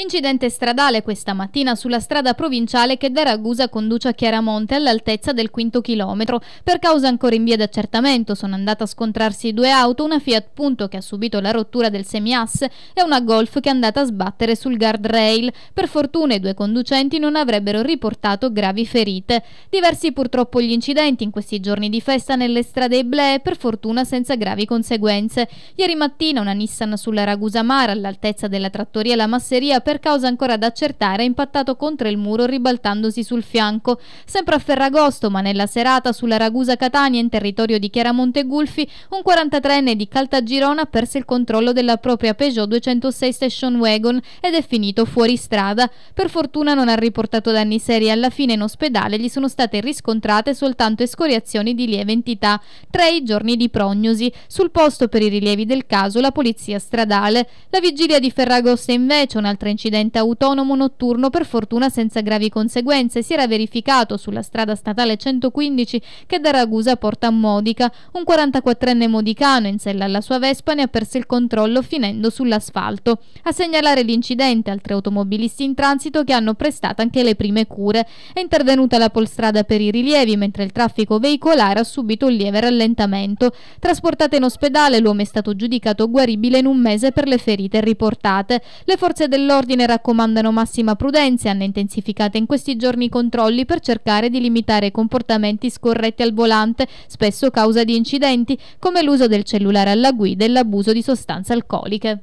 Incidente stradale questa mattina sulla strada provinciale che da Ragusa conduce a Chiaramonte all'altezza del quinto chilometro. Per causa ancora in via d'accertamento sono andate a scontrarsi due auto, una Fiat Punto che ha subito la rottura del semiasse e una Golf che è andata a sbattere sul guardrail. Per fortuna i due conducenti non avrebbero riportato gravi ferite. Diversi purtroppo gli incidenti in questi giorni di festa nelle strade eblee, per fortuna senza gravi conseguenze. Ieri mattina una Nissan sulla Ragusa Mara all'altezza della trattoria La Masseria per causa ancora da accertare, è impattato contro il muro ribaltandosi sul fianco. Sempre a Ferragosto, ma nella serata sulla Ragusa Catania in territorio di Chiaramonte Gulfi, un 43enne di Caltagirona ha perso il controllo della propria Peugeot 206 Station Wagon ed è finito fuori strada. Per fortuna non ha riportato danni seri alla fine in ospedale gli sono state riscontrate soltanto escoriazioni di lieve entità, tre i giorni di prognosi. Sul posto per i rilievi del caso la polizia stradale. La vigilia di Ferragosto invece un'altra incertezza incidente autonomo notturno per fortuna senza gravi conseguenze si era verificato sulla strada statale 115 che da Ragusa porta a Modica. Un 44enne modicano in sella alla sua Vespa ne ha perso il controllo finendo sull'asfalto. A segnalare l'incidente altri automobilisti in transito che hanno prestato anche le prime cure. È intervenuta la polstrada per i rilievi mentre il traffico veicolare ha subito un lieve rallentamento. Trasportata in ospedale l'uomo è stato giudicato guaribile in un mese per le ferite riportate. Le forze dell'ordine dell'ordine raccomandano massima prudenza e hanno intensificato in questi giorni i controlli per cercare di limitare comportamenti scorretti al volante, spesso causa di incidenti, come l'uso del cellulare alla guida e l'abuso di sostanze alcoliche.